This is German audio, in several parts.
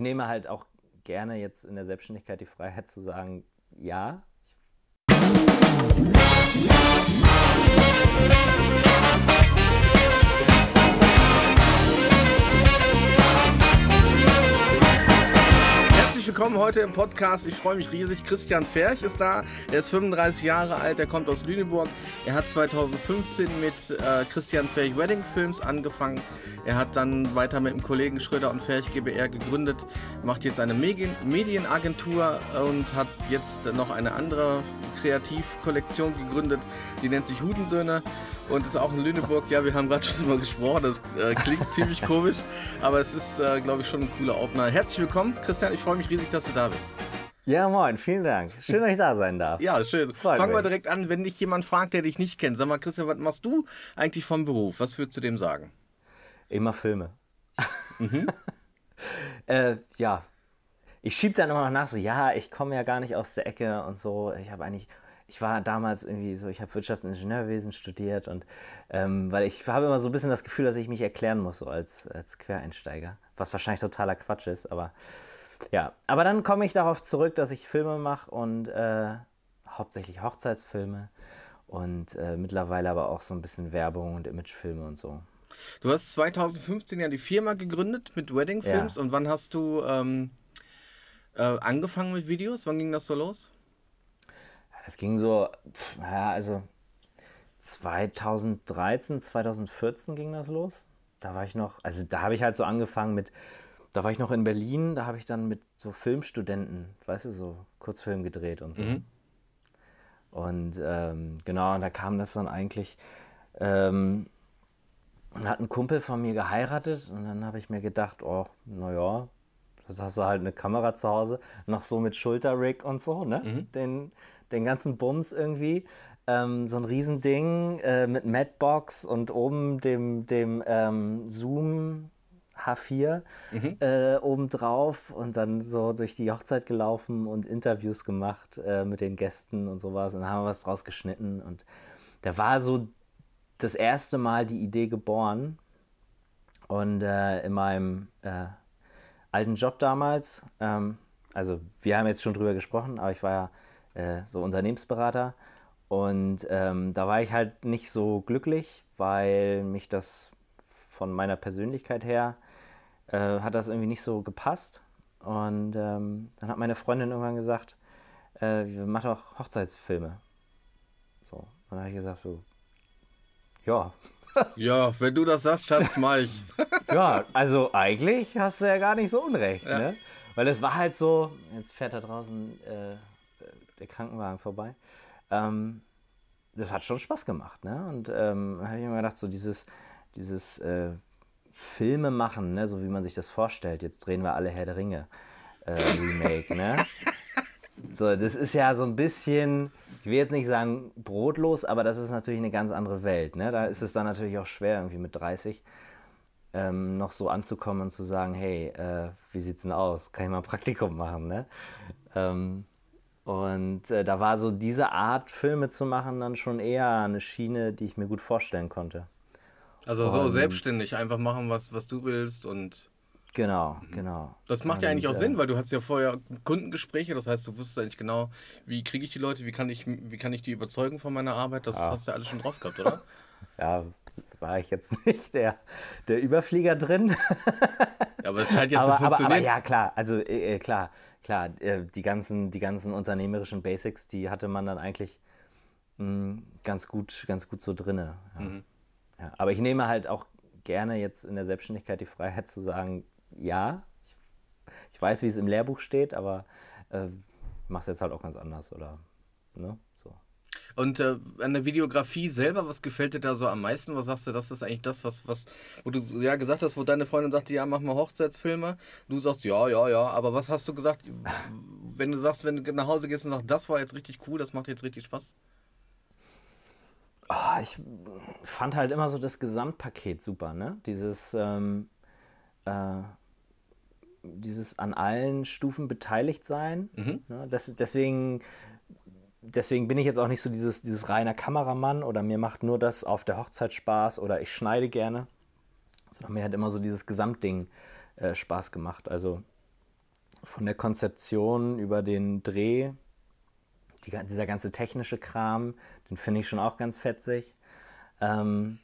ich nehme halt auch gerne jetzt in der Selbstständigkeit die Freiheit zu sagen, ja. Ich willkommen heute im Podcast. Ich freue mich riesig. Christian Ferch ist da. Er ist 35 Jahre alt. Er kommt aus Lüneburg. Er hat 2015 mit äh, Christian Ferch Wedding Films angefangen. Er hat dann weiter mit dem Kollegen Schröder und Ferch GBR gegründet. Macht jetzt eine Medien Medienagentur und hat jetzt noch eine andere Kreativkollektion gegründet. Die nennt sich Hudensöhne und ist auch in Lüneburg. Ja, wir haben gerade schon mal gesprochen, das äh, klingt ziemlich komisch, aber es ist, äh, glaube ich, schon ein cooler Ordner. Herzlich willkommen, Christian, ich freue mich riesig, dass du da bist. Ja, moin, vielen Dank. Schön, dass ich da sein darf. Ja, schön. Fangen wir direkt an, wenn dich jemand fragt, der dich nicht kennt. Sag mal, Christian, was machst du eigentlich vom Beruf? Was würdest du dem sagen? Immer Filme. Mhm. äh, ja. Ich schiebe dann immer noch nach, so, ja, ich komme ja gar nicht aus der Ecke und so. Ich habe eigentlich ich war damals irgendwie so, ich habe Wirtschaftsingenieurwesen studiert und ähm, weil ich habe immer so ein bisschen das Gefühl, dass ich mich erklären muss, so als, als Quereinsteiger. Was wahrscheinlich totaler Quatsch ist, aber ja. Aber dann komme ich darauf zurück, dass ich Filme mache und äh, hauptsächlich Hochzeitsfilme und äh, mittlerweile aber auch so ein bisschen Werbung und Imagefilme und so. Du hast 2015 ja die Firma gegründet mit Wedding Films ja. und wann hast du ähm, äh, angefangen mit Videos? Wann ging das so los? das ging so, pf, naja, also 2013, 2014 ging das los. Da war ich noch, also da habe ich halt so angefangen mit, da war ich noch in Berlin, da habe ich dann mit so Filmstudenten, weißt du, so Kurzfilm gedreht und so. Mhm. Und ähm, genau, und da kam das dann eigentlich, ähm, hat ein Kumpel von mir geheiratet und dann habe ich mir gedacht, oh, naja, das hast du halt eine Kamera zu Hause, noch so mit Schulterrig und so, ne? Mhm. Den, den ganzen Bums irgendwie. Ähm, so ein Riesending äh, mit Madbox und oben dem, dem ähm, Zoom H4 mhm. äh, obendrauf und dann so durch die Hochzeit gelaufen und Interviews gemacht äh, mit den Gästen und sowas und dann haben wir was draus geschnitten und da war so das erste Mal die Idee geboren und äh, in meinem äh, alten Job damals, ähm, also wir haben jetzt schon drüber gesprochen, aber ich war ja äh, so Unternehmensberater. Und ähm, da war ich halt nicht so glücklich, weil mich das von meiner Persönlichkeit her äh, hat das irgendwie nicht so gepasst. Und ähm, dann hat meine Freundin irgendwann gesagt, äh, mach doch Hochzeitsfilme. So, und dann habe ich gesagt, so, ja. Ja, wenn du das sagst, Schatz, mach ich. ja, also eigentlich hast du ja gar nicht so unrecht, ja. ne? Weil es war halt so, jetzt fährt da draußen äh, der Krankenwagen vorbei. Ähm, das hat schon Spaß gemacht. Ne? Und ähm, habe ich mir gedacht, so dieses, dieses äh, Filme machen, ne? so wie man sich das vorstellt. Jetzt drehen wir alle Herr der Ringe äh, Remake. ne? So, das ist ja so ein bisschen, ich will jetzt nicht sagen brotlos, aber das ist natürlich eine ganz andere Welt. Ne? Da ist es dann natürlich auch schwer, irgendwie mit 30 ähm, noch so anzukommen und zu sagen, hey, äh, wie sieht's denn aus? Kann ich mal ein Praktikum machen? Ne? Ähm, und äh, da war so diese Art, Filme zu machen, dann schon eher eine Schiene, die ich mir gut vorstellen konnte. Also so und selbstständig einfach machen, was, was du willst und. Genau, genau. Das macht und, ja eigentlich auch äh, Sinn, weil du hast ja vorher Kundengespräche, das heißt, du wusstest eigentlich genau, wie kriege ich die Leute, wie kann ich, wie kann ich die überzeugen von meiner Arbeit, das ja. hast du ja alles schon drauf gehabt, oder? ja, war ich jetzt nicht der, der Überflieger drin. ja, aber es scheint ja aber, zu funktionieren. Aber, aber ja, klar, also äh, äh klar klar, äh, die ganzen, die ganzen unternehmerischen Basics, die hatte man dann eigentlich hm, ganz, gut, ganz gut so drinne. Ja. Mhm. Ja, aber ich nehme halt auch gerne jetzt in der Selbstständigkeit die Freiheit zu sagen, ja, ich, ich weiß, wie es im Lehrbuch steht, aber äh, es jetzt halt auch ganz anders oder ne? Und äh, an der Videografie selber, was gefällt dir da so am meisten? Was sagst du, das ist eigentlich das, was, was, wo du ja gesagt hast, wo deine Freundin sagte, ja, mach mal Hochzeitsfilme. Du sagst, ja, ja, ja. Aber was hast du gesagt, wenn du sagst, wenn du nach Hause gehst und sagst, das war jetzt richtig cool, das macht jetzt richtig Spaß? Oh, ich fand halt immer so das Gesamtpaket super, ne? Dieses, ähm, äh, dieses an allen Stufen beteiligt sein. Mhm. Ne? Das, deswegen deswegen bin ich jetzt auch nicht so dieses, dieses reiner Kameramann oder mir macht nur das auf der Hochzeit Spaß oder ich schneide gerne, sondern mir hat immer so dieses Gesamtding äh, Spaß gemacht. Also von der Konzeption über den Dreh, die, dieser ganze technische Kram, den finde ich schon auch ganz fetzig. Ähm,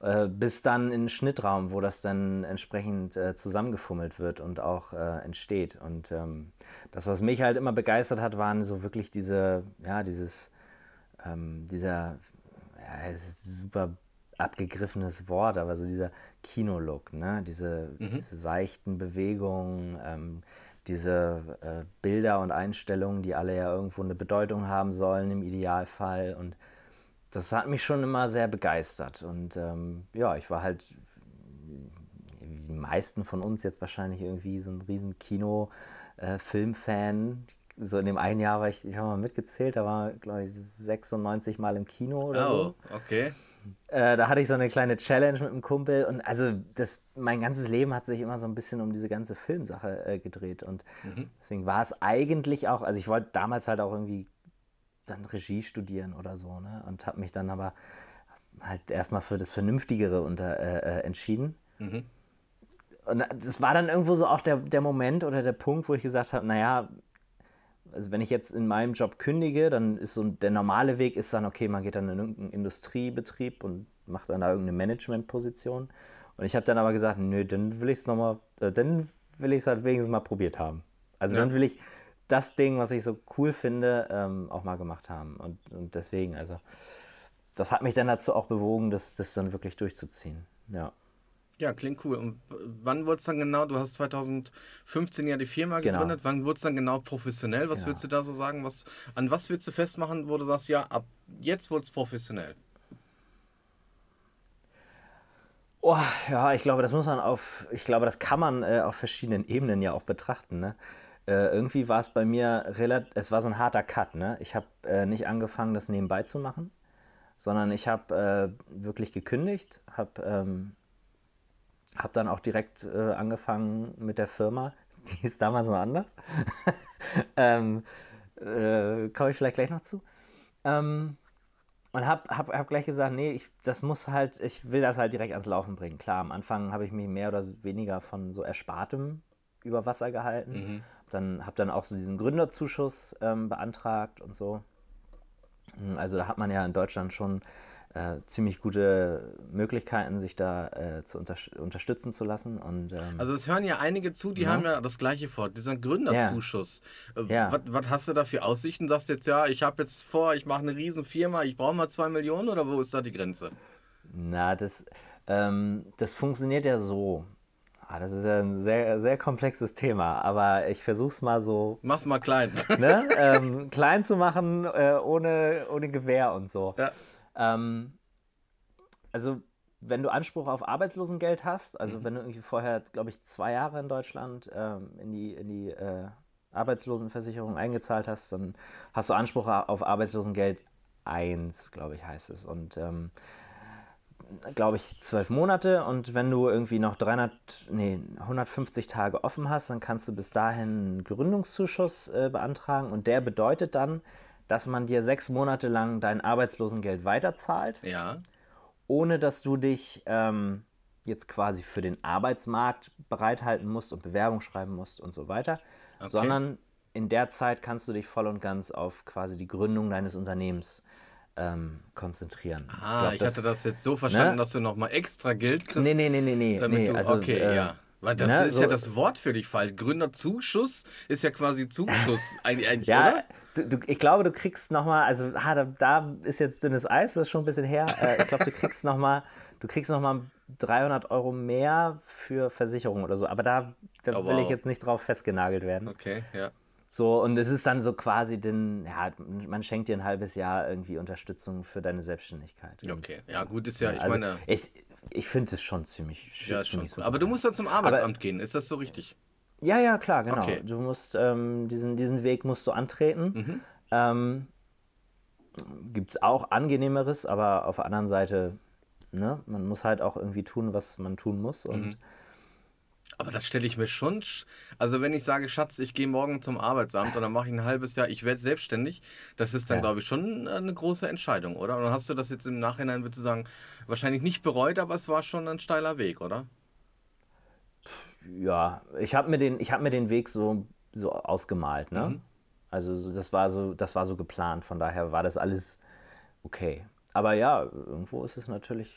äh, bis dann in den Schnittraum, wo das dann entsprechend äh, zusammengefummelt wird und auch äh, entsteht. Und ähm, das, was mich halt immer begeistert hat, waren so wirklich diese, ja, dieses, ähm, dieser, ja, super abgegriffenes Wort, aber so dieser Kinolook, ne? diese, mhm. diese seichten Bewegungen, ähm, diese äh, Bilder und Einstellungen, die alle ja irgendwo eine Bedeutung haben sollen im Idealfall und das hat mich schon immer sehr begeistert. Und ähm, ja, ich war halt, wie die meisten von uns jetzt wahrscheinlich irgendwie so ein riesen Kino-Filmfan. Äh, so in dem einen Jahr war ich, ich habe mal mitgezählt, da war, glaube ich, 96 Mal im Kino oder oh, so. okay. Äh, da hatte ich so eine kleine Challenge mit einem Kumpel und also das, mein ganzes Leben hat sich immer so ein bisschen um diese ganze Filmsache äh, gedreht und mhm. deswegen war es eigentlich auch, also ich wollte damals halt auch irgendwie dann Regie studieren oder so. Ne? Und habe mich dann aber halt erstmal für das Vernünftigere unter, äh, äh, entschieden. Mhm. Und das war dann irgendwo so auch der, der Moment oder der Punkt, wo ich gesagt habe, naja, also wenn ich jetzt in meinem Job kündige, dann ist so der normale Weg ist dann, okay, man geht dann in irgendeinen Industriebetrieb und macht dann da irgendeine Managementposition. Und ich habe dann aber gesagt, nö, dann will ich es nochmal, äh, dann will ich es halt wenigstens mal probiert haben. Also ja. dann will ich, das Ding, was ich so cool finde, ähm, auch mal gemacht haben. Und, und, deswegen, also, das hat mich dann dazu auch bewogen, das, das dann wirklich durchzuziehen. Ja. Ja, klingt cool. Und wann wurde es dann genau, du hast 2015 ja die Firma genau. gegründet, wann wurde es dann genau professionell? Was genau. würdest du da so sagen? Was, an was würdest du festmachen, wo du sagst, ja, ab jetzt wurde es professionell? Oh, ja, ich glaube, das muss man auf, ich glaube, das kann man äh, auf verschiedenen Ebenen ja auch betrachten. Ne? Äh, irgendwie war es bei mir relativ, es war so ein harter Cut. Ne? Ich habe äh, nicht angefangen, das nebenbei zu machen, sondern ich habe äh, wirklich gekündigt, habe ähm, hab dann auch direkt äh, angefangen mit der Firma, die ist damals noch anders. ähm, äh, Komme ich vielleicht gleich noch zu. Ähm, und habe hab, hab gleich gesagt, nee, ich, das muss halt, ich will das halt direkt ans Laufen bringen. Klar, am Anfang habe ich mich mehr oder weniger von so Erspartem über Wasser gehalten. Mhm. Dann habe dann auch so diesen Gründerzuschuss ähm, beantragt und so. Hm, also da hat man ja in Deutschland schon äh, ziemlich gute Möglichkeiten, sich da äh, zu unter unterstützen zu lassen. Und, ähm, also es hören ja einige zu, die ja. haben ja das gleiche vor, dieser Gründerzuschuss. Ja. Äh, ja. Was hast du da für Aussichten? Sagst jetzt, ja, ich habe jetzt vor, ich mache eine Riesenfirma, ich brauche mal zwei Millionen oder wo ist da die Grenze? Na, das, ähm, das funktioniert ja so. Ah, das ist ja ein sehr, sehr komplexes Thema, aber ich versuche es mal so. Mach's mal klein. Ne? Ähm, klein zu machen, äh, ohne, ohne Gewehr und so. Ja. Ähm, also, wenn du Anspruch auf Arbeitslosengeld hast, also mhm. wenn du irgendwie vorher, glaube ich, zwei Jahre in Deutschland ähm, in die, in die äh, Arbeitslosenversicherung eingezahlt hast, dann hast du Anspruch auf Arbeitslosengeld 1, glaube ich, heißt es. Und ähm, glaube ich, zwölf Monate und wenn du irgendwie noch 300, nee, 150 Tage offen hast, dann kannst du bis dahin einen Gründungszuschuss äh, beantragen und der bedeutet dann, dass man dir sechs Monate lang dein Arbeitslosengeld weiterzahlt, ja. ohne dass du dich ähm, jetzt quasi für den Arbeitsmarkt bereithalten musst und Bewerbung schreiben musst und so weiter, okay. sondern in der Zeit kannst du dich voll und ganz auf quasi die Gründung deines Unternehmens ähm, konzentrieren. Ah, ich, glaub, ich das, hatte das jetzt so verstanden, ne? dass du nochmal extra Geld kriegst. Nee, nee, nee, nee, nee. Damit nee, du, also, okay, äh, ja. Weil das, ne, das ist so, ja das Wort für dich falsch. Gründerzuschuss ist ja quasi Zuschuss. ein, ein, ja, du, du, ich glaube, du kriegst nochmal, also ah, da, da, ist jetzt dünnes Eis, das ist schon ein bisschen her. Äh, ich glaube, du kriegst nochmal, du kriegst nochmal 300 Euro mehr für Versicherung oder so. Aber da, da oh, will ich jetzt nicht drauf festgenagelt werden. Okay, ja. So, und es ist dann so quasi, den, ja, man schenkt dir ein halbes Jahr irgendwie Unterstützung für deine Selbstständigkeit. Okay, ja, gut ist ja, ich also meine. Es, ich finde es schon ziemlich schön. Ja, ziemlich cool. Aber du musst dann zum Arbeitsamt Aber, gehen, ist das so richtig? Ja, ja, klar, genau. Okay. Du musst ähm, diesen, diesen Weg musst du antreten. Mhm. Ähm, Gibt es auch angenehmeres, aber auf der anderen Seite, ne, man muss halt auch irgendwie tun, was man tun muss. Und mhm. Aber das stelle ich mir schon. Also, wenn ich sage, Schatz, ich gehe morgen zum Arbeitsamt und dann mache ich ein halbes Jahr, ich werde selbstständig, das ist dann, ja. glaube ich, schon äh, eine große Entscheidung, oder? Und dann hast du das jetzt im Nachhinein, würde ich sagen, wahrscheinlich nicht bereut, aber es war schon ein steiler Weg, oder? Ja, ich habe mir, den, hab mir den Weg so, so ausgemalt, ne? Mhm. Also, das war, so, das war so geplant, von daher war das alles okay. Aber ja, irgendwo ist es natürlich,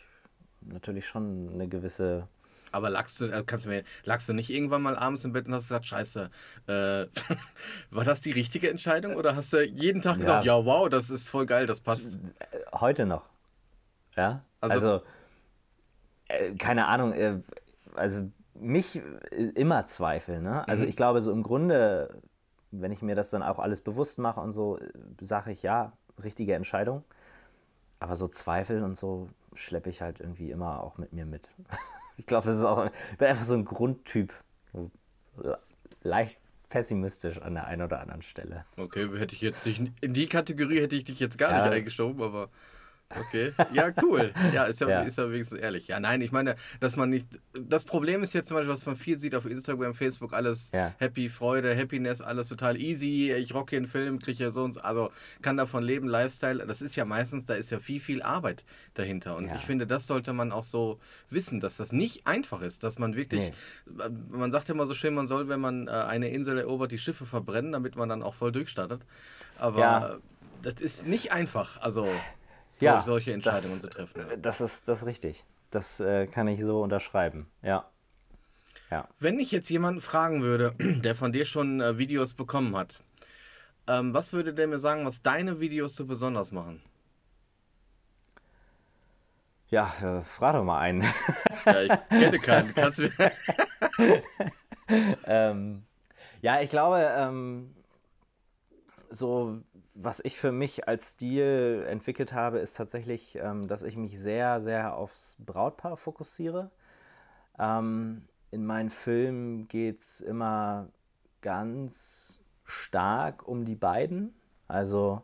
natürlich schon eine gewisse aber lagst du, äh, kannst du mir, lagst du nicht irgendwann mal abends im Bett und hast gesagt, scheiße, äh, war das die richtige Entscheidung? Oder hast du jeden Tag gesagt, ja. ja, wow, das ist voll geil, das passt? Äh, heute noch. Ja. Also, also äh, keine Ahnung, äh, also mich äh, immer Zweifel, ne? Also mhm. ich glaube, so im Grunde, wenn ich mir das dann auch alles bewusst mache und so, sage ich ja, richtige Entscheidung. Aber so Zweifel und so schleppe ich halt irgendwie immer auch mit mir mit. Ich glaube, das ist auch. Ich bin einfach so ein Grundtyp. Leicht pessimistisch an der einen oder anderen Stelle. Okay, hätte ich jetzt nicht. In die Kategorie hätte ich dich jetzt gar ja, nicht eingestoben, aber. Okay, ja, cool. Ja, ist ja, ja. Ist ja wenigstens ehrlich. Ja, nein, ich meine, dass man nicht. Das Problem ist jetzt zum Beispiel, was man viel sieht auf Instagram, Facebook, alles ja. Happy, Freude, Happiness, alles total easy. Ich rocke einen Film, kriege ja so und so. Also kann davon leben, Lifestyle. Das ist ja meistens, da ist ja viel, viel Arbeit dahinter. Und ja. ich finde, das sollte man auch so wissen, dass das nicht einfach ist, dass man wirklich. Nee. Man sagt ja immer so schön, man soll, wenn man äh, eine Insel erobert, die Schiffe verbrennen, damit man dann auch voll durchstartet. Aber das ist nicht einfach. Also ja, solche Entscheidungen das, zu treffen. Das, ist, das ist richtig. Das äh, kann ich so unterschreiben, ja. ja. Wenn ich jetzt jemanden fragen würde, der von dir schon äh, Videos bekommen hat, ähm, was würde der mir sagen, was deine Videos so besonders machen? Ja, äh, frag doch mal einen. ja, ich kenne keinen. Kannst du ähm, ja, ich glaube, ähm, so was ich für mich als Stil entwickelt habe, ist tatsächlich, ähm, dass ich mich sehr, sehr aufs Brautpaar fokussiere. Ähm, in meinen Filmen geht es immer ganz stark um die beiden. Also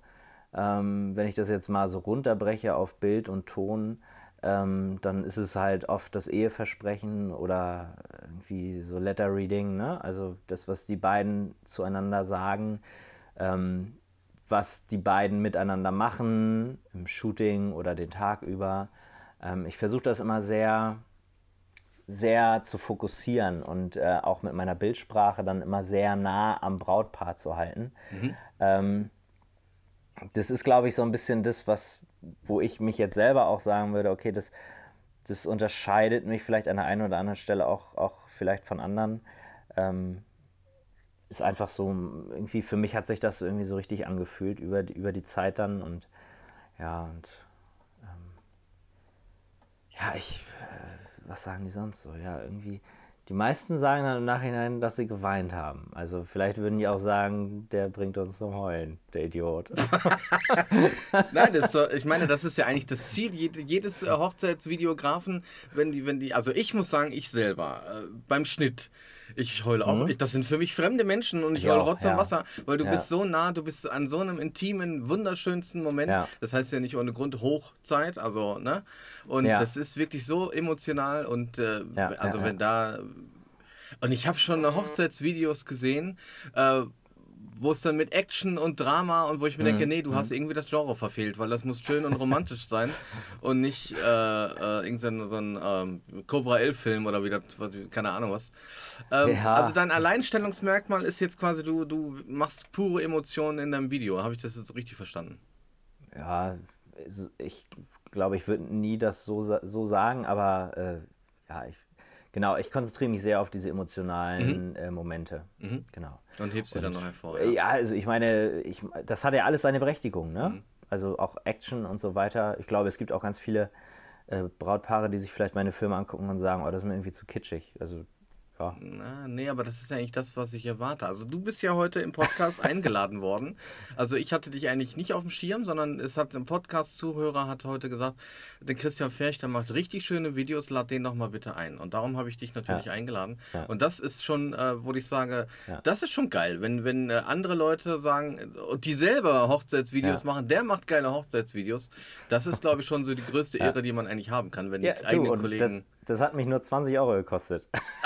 ähm, wenn ich das jetzt mal so runterbreche auf Bild und Ton, ähm, dann ist es halt oft das Eheversprechen oder irgendwie so Letter Reading, ne? also das, was die beiden zueinander sagen. Ähm, was die beiden miteinander machen, im Shooting oder den Tag über. Ähm, ich versuche das immer sehr, sehr zu fokussieren und äh, auch mit meiner Bildsprache dann immer sehr nah am Brautpaar zu halten. Mhm. Ähm, das ist, glaube ich, so ein bisschen das, was, wo ich mich jetzt selber auch sagen würde, okay, das, das unterscheidet mich vielleicht an der einen oder anderen Stelle auch, auch vielleicht von anderen. Ähm, ist einfach so, irgendwie für mich hat sich das irgendwie so richtig angefühlt über, über die Zeit dann und ja, und ähm, ja, ich, äh, was sagen die sonst so? Ja, irgendwie die meisten sagen dann im Nachhinein, dass sie geweint haben. Also vielleicht würden die auch sagen, der bringt uns zum Heulen, der Idiot. Nein, das so, ich meine, das ist ja eigentlich das Ziel jedes äh, Hochzeitsvideografen, wenn die, wenn die, also ich muss sagen, ich selber, äh, beim Schnitt, ich heule auch. Mhm. Ich, das sind für mich fremde Menschen und ich, heule Rotz ja. und Wasser, weil du ja. bist so nah, du bist an so einem intimen, wunderschönsten Moment. Ja. Das heißt ja nicht ohne Grund Hochzeit, also, ne? Und das ist wirklich so emotional und äh, also wenn da und ich habe schon Hochzeitsvideos gesehen, äh, wo es dann mit Action und Drama und wo ich mir mhm. denke, nee, du mhm. hast irgendwie das Genre verfehlt, weil das muss schön und romantisch sein und nicht äh, äh, irgendein so ein ähm, Cobra 11 Film oder wieder keine Ahnung was. Ähm, ja. Also dein Alleinstellungsmerkmal ist jetzt quasi du du machst pure Emotionen in deinem Video, habe ich das jetzt richtig verstanden? Ja, also ich glaube, ich würde nie das so so sagen, aber äh, ja, ich Genau, ich konzentriere mich sehr auf diese emotionalen mhm. äh, Momente. Mhm. Genau. Und hebst sie dann noch hervor. Äh, ja. ja, also ich meine, ich, das hat ja alles seine Berechtigung, ne? Mhm. Also auch Action und so weiter. Ich glaube, es gibt auch ganz viele äh, Brautpaare, die sich vielleicht meine Filme angucken und sagen, oh, das ist mir irgendwie zu kitschig. Also ja. Na, nee, aber das ist ja eigentlich das, was ich erwarte. Also du bist ja heute im Podcast eingeladen worden. Also ich hatte dich eigentlich nicht auf dem Schirm, sondern es hat ein Podcast-Zuhörer hat heute gesagt, der Christian Ferchter macht richtig schöne Videos, lad den doch mal bitte ein. Und darum habe ich dich natürlich ja. eingeladen. Ja. Und das ist schon, äh, wo ich sage, ja. das ist schon geil, wenn, wenn äh, andere Leute sagen, die selber Hochzeitsvideos machen, der macht geile Hochzeitsvideos. Das ist, glaube ich, schon so die größte Ehre, die man eigentlich haben kann, wenn die eigenen du, Kollegen das hat mich nur 20 Euro gekostet.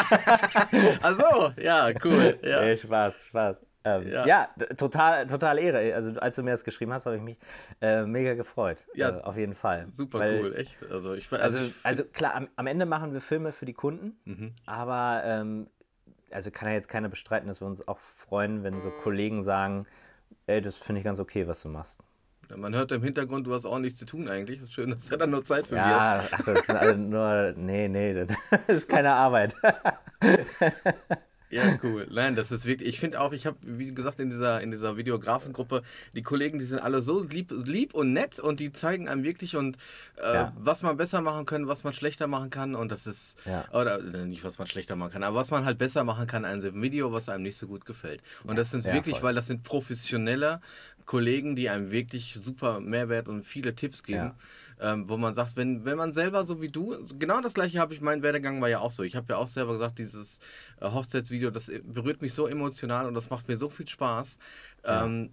Ach so, ja, cool. Ja. Nee, Spaß, Spaß. Ähm, ja. ja, total, total Ehre. Also als du mir das geschrieben hast, habe ich mich äh, mega gefreut. Ja, äh, auf jeden Fall. Super Weil, cool, echt. Also, ich, also, also, also klar, am, am, Ende machen wir Filme für die Kunden, mhm. aber ähm, also kann ja jetzt keiner bestreiten, dass wir uns auch freuen, wenn so mhm. Kollegen sagen, ey, das finde ich ganz okay, was du machst. Man hört im Hintergrund, du hast auch nichts zu tun eigentlich. Ist schön, dass er dann nur Zeit für ja, mich hat. Ja, das sind alle nur. Nee, nee, das ist keine Arbeit. Ja, cool. Nein, das ist wirklich. Ich finde auch, ich habe, wie gesagt, in dieser, in dieser Videografengruppe, die Kollegen, die sind alle so lieb, lieb und nett und die zeigen einem wirklich und äh, ja. was man besser machen kann, was man schlechter machen kann. Und das ist ja. oder äh, nicht, was man schlechter machen kann, aber was man halt besser machen kann ein Video, was einem nicht so gut gefällt. Und das sind ja, wirklich, voll. weil das sind professionelle Kollegen, die einem wirklich super Mehrwert und viele Tipps geben, ja. ähm, wo man sagt, wenn, wenn man selber so wie du, genau das gleiche habe ich, mein Werdegang war ja auch so. Ich habe ja auch selber gesagt, dieses äh, Hochzeitsvideo, das berührt mich so emotional und das macht mir so viel Spaß. Ja. Ähm,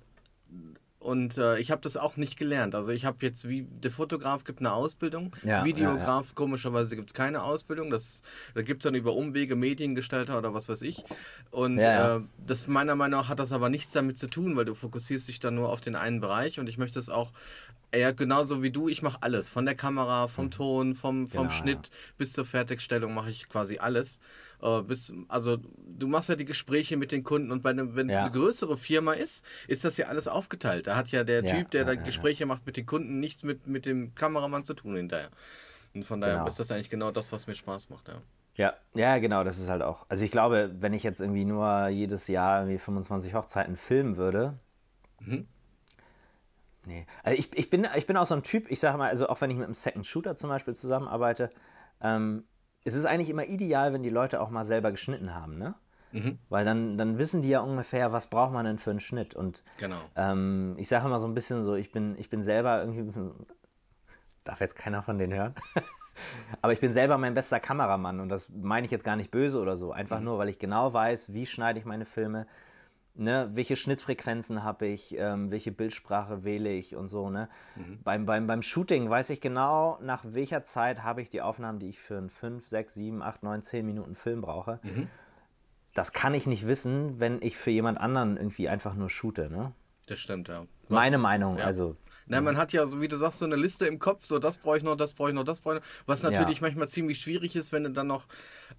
und äh, ich habe das auch nicht gelernt. Also ich habe jetzt, wie der Fotograf gibt eine Ausbildung, ja, Videograf ja, ja. komischerweise gibt es keine Ausbildung. Das, das gibt es dann über Umwege, Mediengestalter oder was weiß ich. Und äh, das meiner Meinung nach hat das aber nichts damit zu tun, weil du fokussierst dich dann nur auf den einen Bereich und ich möchte es auch äh, ja, genauso wie du, ich mache alles. Von der Kamera, vom mhm. Ton, vom, vom genau, Schnitt bis zur Fertigstellung mache ich quasi alles. Aber äh, also du machst ja die Gespräche mit den Kunden und wenn es ja. eine größere Firma ist, ist das ja alles aufgeteilt. Da hat ja der ja, Typ, der ja, da Gespräche macht mit den Kunden, nichts mit, mit dem Kameramann zu tun hinterher. Und von daher genau. ist das eigentlich genau das, was mir Spaß macht, ja. Ja, ja, genau, das ist halt auch. Also ich glaube, wenn ich jetzt irgendwie nur jedes Jahr irgendwie 25 Hochzeiten filmen würde, mhm. Nee. Also ich, ich, bin, ich bin auch so ein Typ, ich sage mal, also auch wenn ich mit einem Second Shooter zum Beispiel zusammenarbeite, ähm, es ist eigentlich immer ideal, wenn die Leute auch mal selber geschnitten haben, ne? Mhm. Weil dann, dann wissen die ja ungefähr, was braucht man denn für einen Schnitt. Und genau. ähm, ich sage immer so ein bisschen so, ich bin, ich bin selber irgendwie, darf jetzt keiner von denen hören, aber ich bin selber mein bester Kameramann und das meine ich jetzt gar nicht böse oder so, einfach mhm. nur, weil ich genau weiß, wie schneide ich meine Filme, Ne, welche Schnittfrequenzen habe ich, ähm, welche Bildsprache wähle ich und so. Ne? Mhm. Beim, beim, beim Shooting weiß ich genau, nach welcher Zeit habe ich die Aufnahmen, die ich für einen 5, 6, 7, 8, 9, 10 Minuten Film brauche. Mhm. Das kann ich nicht wissen, wenn ich für jemand anderen irgendwie einfach nur shoote. Ne? Das stimmt, ja. Was, Meine Meinung, ja. also na, man hat ja, so wie du sagst, so eine Liste im Kopf, so das brauche ich noch, das brauche ich noch, das brauche ich noch. Was natürlich ja. manchmal ziemlich schwierig ist, wenn du dann noch,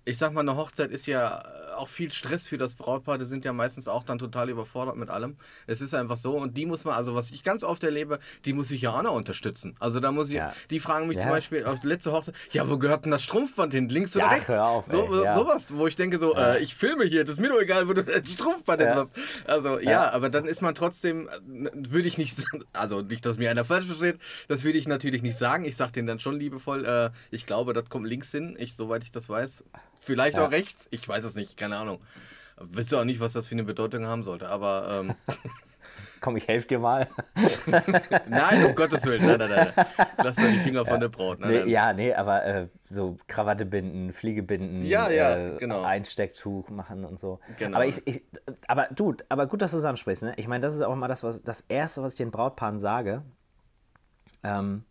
ich sag mal, eine Hochzeit ist ja äh, auch viel Stress für das Brautpaar. Die sind ja meistens auch dann total überfordert mit allem. Es ist einfach so. Und die muss man, also was ich ganz oft erlebe, die muss ich ja auch noch unterstützen. Also da muss ich, ja. die fragen mich ja. zum Beispiel auf die letzte Hochzeit, ja, wo gehört denn das Strumpfband hin? Links oder rechts? Hör auf, so, Sowas, wo ich denke, so, äh, ich filme hier, das ist mir doch egal, wo du das Strumpfband etwas. Also ja, aber dann ist man trotzdem, äh, würde ich nicht, also nicht das dass mir einer falsch versteht. Das würde ich natürlich nicht sagen. Ich sage denen dann schon liebevoll, äh, ich glaube, das kommt links hin, ich, soweit ich das weiß. Vielleicht ja. auch rechts, ich weiß es nicht, keine Ahnung. Wisst ihr auch nicht, was das für eine Bedeutung haben sollte, aber ähm, Komm, ich helfe dir mal. nein, um Gottes Willen. Nein, nein, nein. Lass mal die Finger ja. von der Braut. Nein, nee, nein. Ja, nee, aber äh, so Krawatte binden, Fliege binden, ja, ja, äh, genau. Einstecktuch machen und so. Genau. Aber, ich, ich, aber du, aber gut, dass du es ansprichst. Ne? Ich meine, das ist auch immer das, was, das Erste, was ich den Brautpaaren sage. Ähm,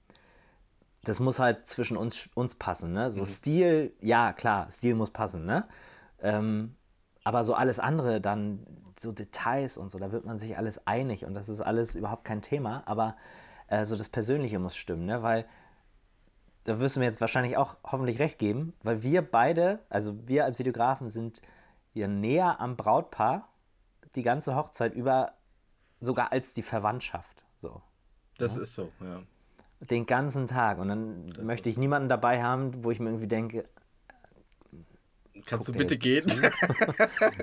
das muss halt zwischen uns, uns passen. Ne? So mhm. Stil, ja, klar, Stil muss passen. Ne? Ähm, aber so alles andere, dann so Details und so, da wird man sich alles einig und das ist alles überhaupt kein Thema. Aber äh, so das Persönliche muss stimmen, ne? weil da wirst du mir jetzt wahrscheinlich auch hoffentlich recht geben, weil wir beide, also wir als Videografen sind ja näher am Brautpaar die ganze Hochzeit über, sogar als die Verwandtschaft. So. Das ja? Ne? ist so, ja. Den ganzen Tag. Und dann das möchte ich niemanden dabei haben, wo ich mir irgendwie denke, Kannst du bitte gehen?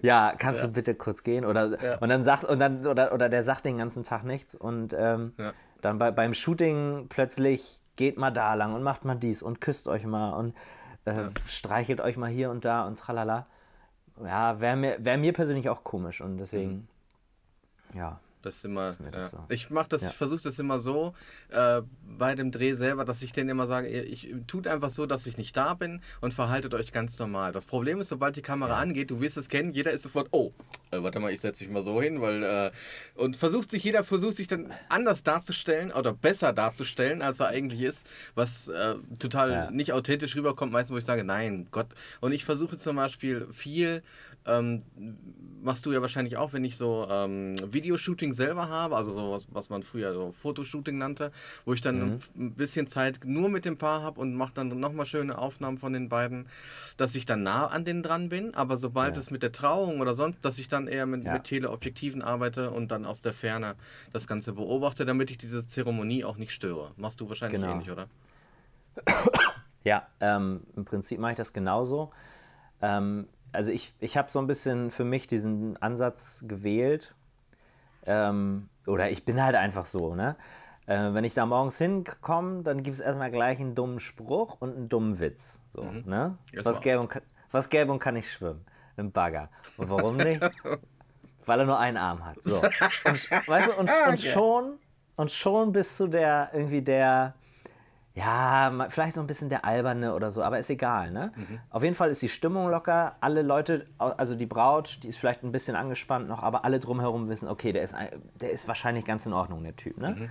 ja, kannst ja. du bitte kurz gehen? Oder ja. und dann sagt und dann oder, oder der sagt den ganzen Tag nichts und ähm, ja. dann bei, beim Shooting plötzlich geht mal da lang und macht mal dies und küsst euch mal und äh, streichelt euch mal hier und da und tralala. Ja, wäre mir, wär mir persönlich auch komisch und deswegen, mhm. ja. Das immer. Das ja. Ich mache das, ja. ich versuche das immer so äh, bei dem Dreh selber, dass ich denen immer sage, ich, ich tut einfach so, dass ich nicht da bin und verhaltet euch ganz normal. Das Problem ist, sobald die Kamera ja. angeht, du wirst es kennen, jeder ist sofort, oh, äh, warte mal, ich setze mich mal so hin, weil äh, und versucht sich jeder versucht sich dann anders darzustellen oder besser darzustellen, als er eigentlich ist, was äh, total nicht authentisch rüberkommt. Meistens, wo ich sage, nein, Gott. Und ich versuche zum Beispiel viel ähm, machst du ja wahrscheinlich auch, wenn ich so ähm, Videoshooting selber habe, also so was, was man früher so Fotoshooting nannte, wo ich dann mhm. ein bisschen Zeit nur mit dem Paar habe und mache dann nochmal schöne Aufnahmen von den beiden, dass ich dann nah an denen dran bin, aber sobald ja. es mit der Trauung oder sonst, dass ich dann eher mit, ja. mit, Teleobjektiven arbeite und dann aus der Ferne das Ganze beobachte, damit ich diese Zeremonie auch nicht störe. Machst du wahrscheinlich genau. ähnlich, oder? Ja, ähm, im Prinzip mache ich das genauso. Ähm, also ich, ich habe so ein bisschen für mich diesen Ansatz gewählt. Ähm, oder ich bin halt einfach so, ne? Äh, wenn ich da morgens hinkomme, dann gibt es erstmal gleich einen dummen Spruch und einen dummen Witz. So, mhm. ne? Was gelb und, was gäbe und kann ich schwimmen? Ein Bagger. Und warum nicht? Weil er nur einen Arm hat. So. Und, weißt du, und, ah, und okay. schon, und schon bist du der, irgendwie der, ja, vielleicht so ein bisschen der Alberne oder so, aber ist egal. Ne? Mhm. Auf jeden Fall ist die Stimmung locker. Alle Leute, also die Braut, die ist vielleicht ein bisschen angespannt noch, aber alle drumherum wissen, okay, der ist, der ist wahrscheinlich ganz in Ordnung, der Typ. Ne? Mhm.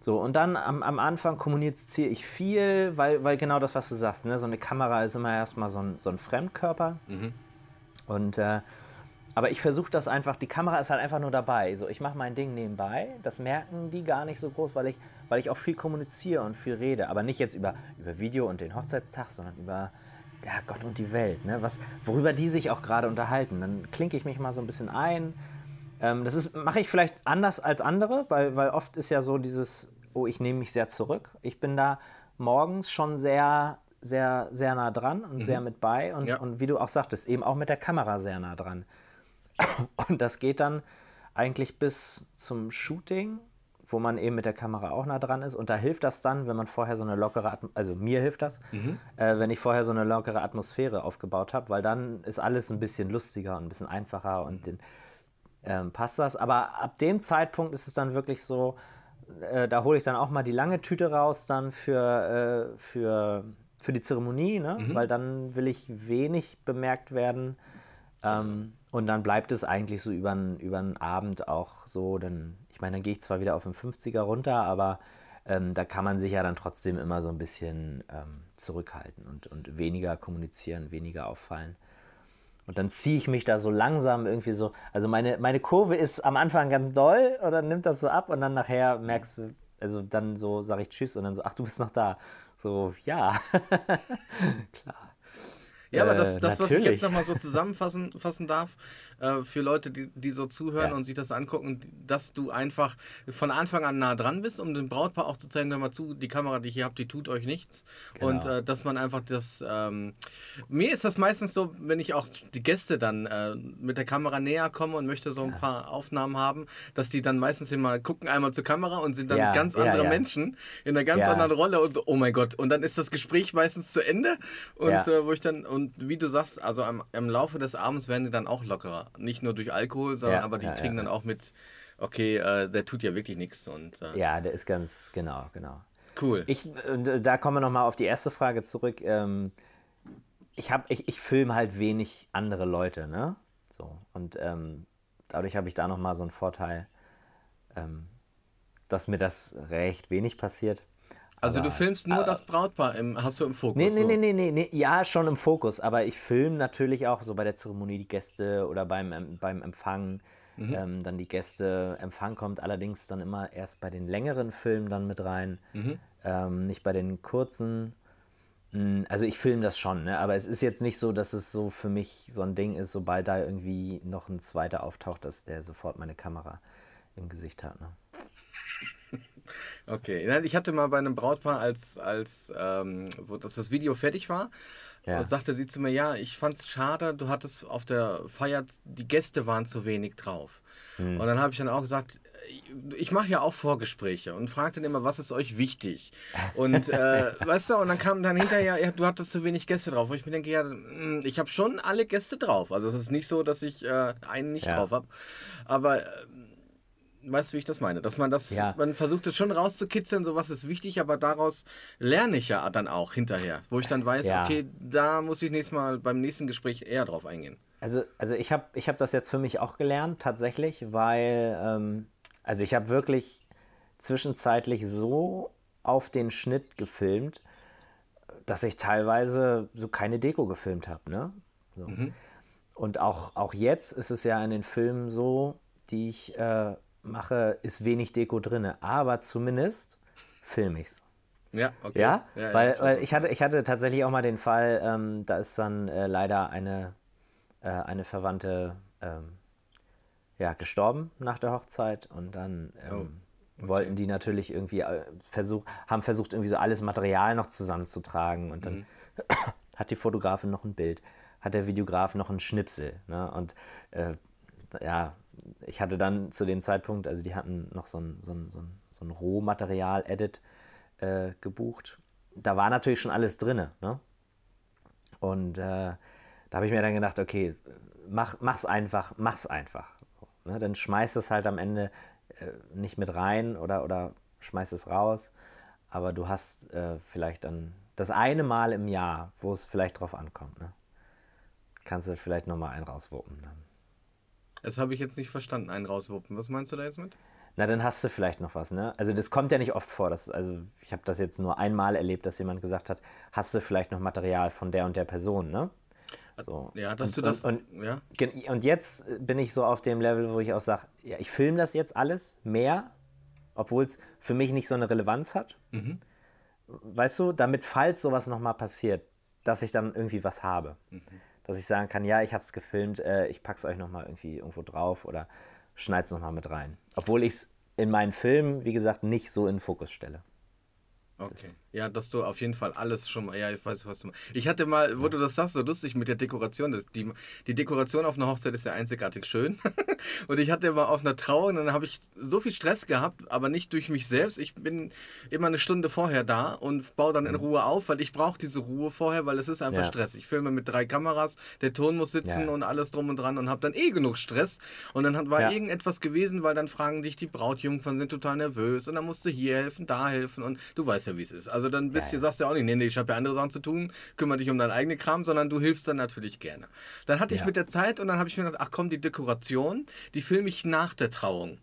So, und dann am, am Anfang kommuniziere ich viel, weil, weil genau das, was du sagst, ne? so eine Kamera ist immer erstmal so ein, so ein Fremdkörper. Mhm. Und. Äh, aber ich versuche das einfach, die Kamera ist halt einfach nur dabei. So, ich mache mein Ding nebenbei, das merken die gar nicht so groß, weil ich weil ich auch viel kommuniziere und viel rede. Aber nicht jetzt über, über Video und den Hochzeitstag, sondern über ja, Gott und die Welt. Ne? Was, worüber die sich auch gerade unterhalten. Dann klinke ich mich mal so ein bisschen ein. Ähm, das mache ich vielleicht anders als andere, weil, weil oft ist ja so dieses, oh, ich nehme mich sehr zurück. Ich bin da morgens schon sehr sehr, sehr nah dran und mhm. sehr mit bei und, ja. und wie du auch sagtest, eben auch mit der Kamera sehr nah dran. Und das geht dann eigentlich bis zum Shooting wo man eben mit der Kamera auch nah dran ist. Und da hilft das dann, wenn man vorher so eine lockere, Atm also mir hilft das, mhm. äh, wenn ich vorher so eine lockere Atmosphäre aufgebaut habe, weil dann ist alles ein bisschen lustiger und ein bisschen einfacher und mhm. den, ähm, passt das. Aber ab dem Zeitpunkt ist es dann wirklich so, äh, da hole ich dann auch mal die lange Tüte raus dann für, äh, für, für die Zeremonie, ne? Mhm. weil dann will ich wenig bemerkt werden. Ähm, genau. und dann bleibt es eigentlich so über einen Abend auch so, dann ich meine, dann gehe ich zwar wieder auf den 50er runter, aber ähm, da kann man sich ja dann trotzdem immer so ein bisschen ähm, zurückhalten und, und weniger kommunizieren, weniger auffallen. Und dann ziehe ich mich da so langsam irgendwie so. Also meine, meine Kurve ist am Anfang ganz doll und dann nimmt das so ab und dann nachher merkst du, also dann so sage ich Tschüss und dann so, ach, du bist noch da. So, ja, klar. Ja, aber das, äh, das was ich jetzt nochmal so zusammenfassen fassen darf, äh, für Leute, die, die so zuhören ja. und sich das angucken, dass du einfach von Anfang an nah dran bist, um dem Brautpaar auch zu zeigen, hör mal zu, die Kamera, die ich hier habe, die tut euch nichts. Genau. Und äh, dass man einfach das. Ähm, mir ist das meistens so, wenn ich auch die Gäste dann äh, mit der Kamera näher komme und möchte so ein ja. paar Aufnahmen haben, dass die dann meistens immer gucken einmal zur Kamera und sind dann ja, ganz andere Menschen in einer ganz anderen Rolle und so, oh mein Gott. Und dann ist das Gespräch meistens zu Ende und äh, wo ich dann und wie du sagst, also am, im Laufe des Abends werden die dann auch lockerer. Nicht nur durch Alkohol, sondern ja, aber die ja, kriegen ja. dann auch mit, okay, äh, der tut ja wirklich nichts. Und, äh, ja, der ist ganz, genau, genau. Cool. Ich, äh, da kommen wir nochmal auf die erste Frage zurück. Ähm, ich, ich, ich filme halt wenig andere Leute, ne? So. Und ähm, dadurch habe ich da nochmal so einen Vorteil, ähm, dass mir das recht wenig passiert. Also du filmst nur aber, das Brautpaar, im, hast du im Fokus? Nee, nee, so. nee, nee, nee, nee, ja, schon im Fokus, aber ich filme natürlich auch so bei der Zeremonie die Gäste oder beim, beim Empfang. Mhm. Ähm, dann die Gäste, Empfang kommt allerdings dann immer erst bei den längeren Filmen dann mit rein, mhm. ähm, nicht bei den kurzen. Hm, also ich filme das schon, ne? aber es ist jetzt nicht so, dass es so für mich so ein Ding ist, sobald da irgendwie noch ein zweiter auftaucht, dass der sofort meine Kamera im Gesicht hat. Ne? Okay, ich hatte mal bei einem Brautpaar, als, als ähm, wo das, das Video fertig war, ja. sagte sie zu mir, ja, ich fand es schade, du hattest auf der Feier, die Gäste waren zu wenig drauf. Mhm. Und dann habe ich dann auch gesagt, ich mache ja auch Vorgespräche und frage dann immer, was ist euch wichtig? Und äh, weißt du, und dann kam dann hinterher, ja, du hattest zu wenig Gäste drauf. Und ich mir denke, ja, hm, ich habe schon alle Gäste drauf. Also es ist nicht so, dass ich äh, einen nicht ja. drauf habe. Aber ähm, Weißt du, wie ich das meine? Dass man das, ja. man versucht es schon rauszukitzeln, sowas ist wichtig, aber daraus lerne ich ja dann auch hinterher, wo ich dann weiß, ja. okay, da muss ich nächstes Mal beim nächsten Gespräch eher drauf eingehen. Also, also ich habe ich hab das jetzt für mich auch gelernt, tatsächlich, weil, ähm, also ich habe wirklich zwischenzeitlich so auf den Schnitt gefilmt, dass ich teilweise so keine Deko gefilmt habe, ne? So. Mhm. Und auch, auch jetzt ist es ja in den Filmen so, die ich äh, mache, ist wenig Deko drin. Aber zumindest filme ich es. Ja, okay. Ja, ja weil, ja, weil ich, hatte, ich hatte tatsächlich auch mal den Fall, ähm, da ist dann äh, leider eine, äh, eine Verwandte ähm, ja, gestorben nach der Hochzeit und dann ähm, oh, okay. wollten die natürlich irgendwie äh, versuch, haben versucht, irgendwie so alles Material noch zusammenzutragen und dann mhm. hat die Fotografin noch ein Bild, hat der Videograf noch einen Schnipsel. Ne? Und äh, ja, ich hatte dann zu dem Zeitpunkt, also die hatten noch so ein, so ein, so ein, so ein Rohmaterial-Edit äh, gebucht. Da war natürlich schon alles drin. Ne? Und äh, da habe ich mir dann gedacht, okay, mach, mach's einfach, mach's einfach. Ne? Dann schmeiß es halt am Ende äh, nicht mit rein oder, oder schmeiß es raus. Aber du hast äh, vielleicht dann das eine Mal im Jahr, wo es vielleicht drauf ankommt. Ne? Kannst du vielleicht nochmal einen rauswuppen. Dann. Das habe ich jetzt nicht verstanden, einen rauswuppen. Was meinst du da jetzt mit? Na, dann hast du vielleicht noch was, ne? Also das kommt ja nicht oft vor. Dass, also ich habe das jetzt nur einmal erlebt, dass jemand gesagt hat, hast du vielleicht noch Material von der und der Person, ne? Äh, so. Ja, dass und, du das. Und, und, ja. und jetzt bin ich so auf dem Level, wo ich auch sage, ja, ich filme das jetzt alles mehr, obwohl es für mich nicht so eine Relevanz hat. Mhm. Weißt du, damit, falls sowas nochmal passiert, dass ich dann irgendwie was habe. Mhm dass ich sagen kann, ja, ich habe es gefilmt, äh, ich es euch nochmal irgendwie irgendwo drauf oder schneid's nochmal mit rein. Obwohl ich es in meinen Filmen, wie gesagt, nicht so in den Fokus stelle. Okay. ja, dass du auf jeden Fall alles schon mal. Ja, ich weiß, was du meinst. Ich hatte mal, wo ja. du das sagst, so lustig mit der Dekoration. Das, die, die Dekoration auf einer Hochzeit ist ja einzigartig schön. und ich hatte mal auf einer Trauung, dann habe ich so viel Stress gehabt, aber nicht durch mich selbst. Ich bin immer eine Stunde vorher da und baue dann in mhm. Ruhe auf, weil ich brauche diese Ruhe vorher, weil es ist einfach ja. Stress. Ich filme mit drei Kameras, der Ton muss sitzen ja. und alles drum und dran und habe dann eh genug Stress. Und dann hat, war irgendetwas gewesen, weil dann fragen dich die Brautjungfern sind total nervös und dann musst du hier helfen, da helfen und du weißt ja, ja, wie es ist. Also dann bist ja, du, sagst ja auch nicht, nee, nee, ich habe ja andere Sachen zu tun, kümmere dich um deinen eigenen Kram, sondern du hilfst dann natürlich gerne. Dann hatte ich mit der Zeit und dann habe ich mir gedacht, ach komm, die Dekoration, die filme ich nach der Trauung.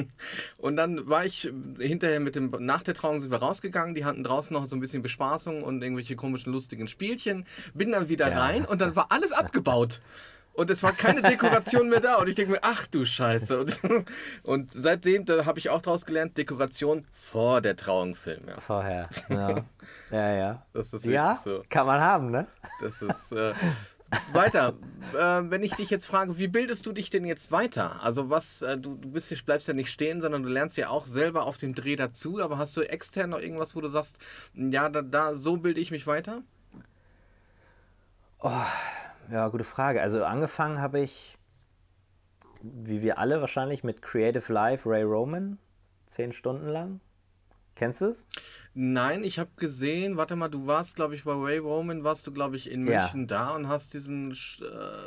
und dann war ich hinterher mit dem, nach der Trauung sind wir rausgegangen, die hatten draußen noch so ein bisschen Bespaßung und irgendwelche komischen, lustigen Spielchen, bin dann wieder rein und dann war alles abgebaut. und es war keine Dekoration mehr da. Und ich denke mir, ach du Scheiße. Und, und seitdem, da habe ich auch daraus gelernt, Dekoration vor der Trauung filmen. Ja. Vorher, ja. Ja, ja. Das ist ja, so. kann man haben, ne? Das ist... Äh, weiter, äh, wenn ich dich jetzt frage, wie bildest du dich denn jetzt weiter? Also was, äh, du, du bist, bleibst ja nicht stehen, sondern du lernst ja auch selber auf dem Dreh dazu, aber hast du extern noch irgendwas, wo du sagst, ja, da, da so bilde ich mich weiter? Oh, ja, gute Frage. Also angefangen habe ich, wie wir alle wahrscheinlich, mit Creative Life Ray Roman, zehn Stunden lang. Kennst du es? Nein, ich habe gesehen, warte mal, du warst, glaube ich, bei Ray Roman, warst du, glaube ich, in München ja. da und hast diesen äh,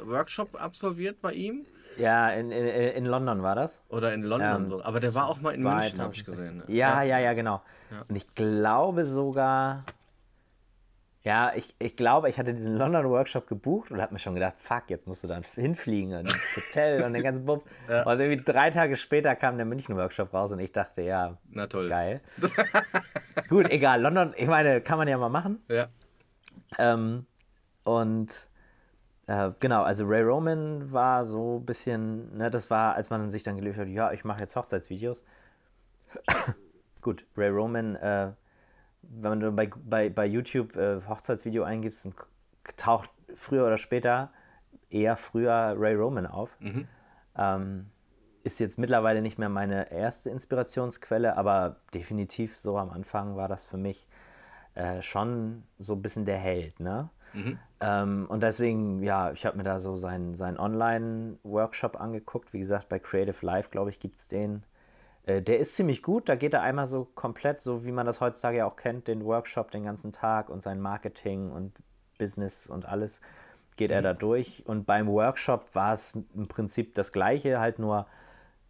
Workshop absolviert bei ihm? Ja, in, in, in, London war das. Oder in London ähm, so. Aber der war auch mal in München, habe ne? ich gesehen. Ja, ja, ja, ja genau. Ja. Und ich glaube sogar, ja, ich, ich glaube, ich hatte diesen London-Workshop gebucht und habe mir schon gedacht, fuck, jetzt musst du dann hinfliegen und ins Hotel und den ganzen Bums. Ja. Und irgendwie drei Tage später kam der München-Workshop raus und ich dachte, ja, Na toll. geil. Gut, egal, London, ich meine, kann man ja mal machen. Ja. Ähm, und äh, genau, also Ray Roman war so ein bisschen, ne, das war, als man sich dann gelöst hat, ja, ich mache jetzt Hochzeitsvideos. Gut, Ray Roman äh, wenn du bei, bei, bei YouTube äh, Hochzeitsvideo eingibst, dann taucht früher oder später eher früher Ray Roman auf. Mhm. Ähm, ist jetzt mittlerweile nicht mehr meine erste Inspirationsquelle, aber definitiv so am Anfang war das für mich äh, schon so ein bisschen der Held. Ne? Mhm. Ähm, und deswegen, ja, ich habe mir da so seinen, seinen Online-Workshop angeguckt. Wie gesagt, bei Creative Life, glaube ich, gibt es den. Äh, der ist ziemlich gut. Da geht er einmal so komplett, so wie man das heutzutage ja auch kennt, den Workshop den ganzen Tag und sein Marketing und Business und alles geht er mhm. da durch. Und beim Workshop war es im Prinzip das Gleiche, halt nur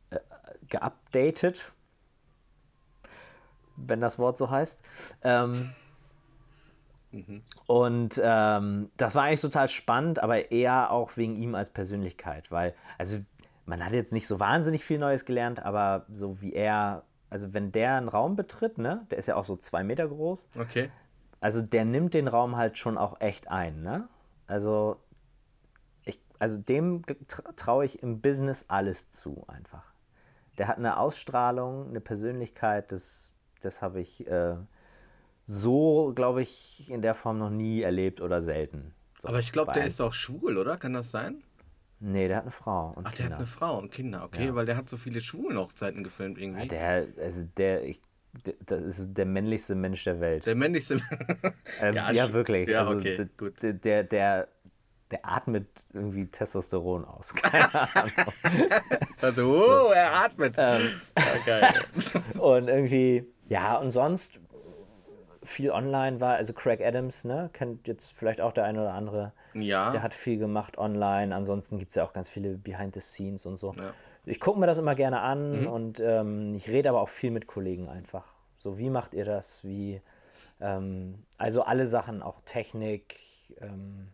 äh, geupdatet, wenn das Wort so heißt. Ähm, mhm. Und ähm, das war eigentlich total spannend, aber eher auch wegen ihm als Persönlichkeit, weil, also man hat jetzt nicht so wahnsinnig viel Neues gelernt, aber so wie er, also wenn der einen Raum betritt, ne, der ist ja auch so zwei Meter groß. Okay. Also der nimmt den Raum halt schon auch echt ein, ne? Also ich, also dem traue ich im Business alles zu einfach. Der hat eine Ausstrahlung, eine Persönlichkeit, das, das habe ich äh, so, glaube ich, in der Form noch nie erlebt oder selten. So aber ich glaube, der ist auch schwul, oder? Kann das sein? Nee, der hat eine Frau und Ach, Kinder. der hat eine Frau und Kinder, okay, ja. weil der hat so viele schwulen Hochzeiten gefilmt irgendwie. Ja, der, also der, ich, der, das ist der männlichste Mensch der Welt. Der männlichste ähm, ja, ja, wirklich. Ja, also, okay, gut. Der, der, der, der atmet irgendwie Testosteron aus. Keine Ahnung. also, oh, er atmet. Ähm, okay. Ah, und irgendwie, ja, und sonst viel online war, also Craig Adams, ne, kennt jetzt vielleicht auch der eine oder andere ja. Der hat viel gemacht online. Ansonsten gibt es ja auch ganz viele Behind the Scenes und so. Ja. Ich gucke mir das immer gerne an mhm. und ähm, ich rede aber auch viel mit Kollegen einfach. So, wie macht ihr das? Wie, ähm, also alle Sachen, auch Technik, ähm,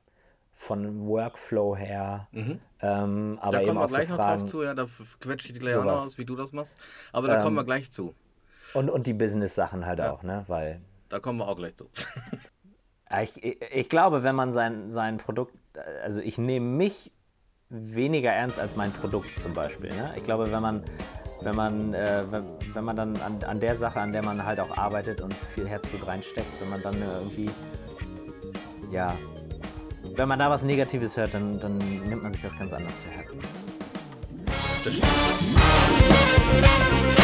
von Workflow her. Mhm. Ähm, aber da kommen wir gleich noch Fragen, drauf zu, ja, da quetsche ich die gleich auch noch aus, wie du das machst. Aber da ähm, kommen wir gleich zu. Und, und die Business-Sachen halt ja. auch, ne? Weil. Da kommen wir auch gleich zu. Ah, ich, ich, glaube, wenn man sein, sein Produkt, also ich nehme mich weniger ernst als mein Produkt zum Beispiel. Ne? Ich glaube, wenn man, wenn man, äh, wenn, wenn, man dann an, an der Sache, an der man halt auch arbeitet und viel Herzblut reinsteckt, wenn man dann äh, irgendwie, ja, wenn man da was Negatives hört, dann, dann nimmt man sich das ganz anders zu Herzen. Das stimmt.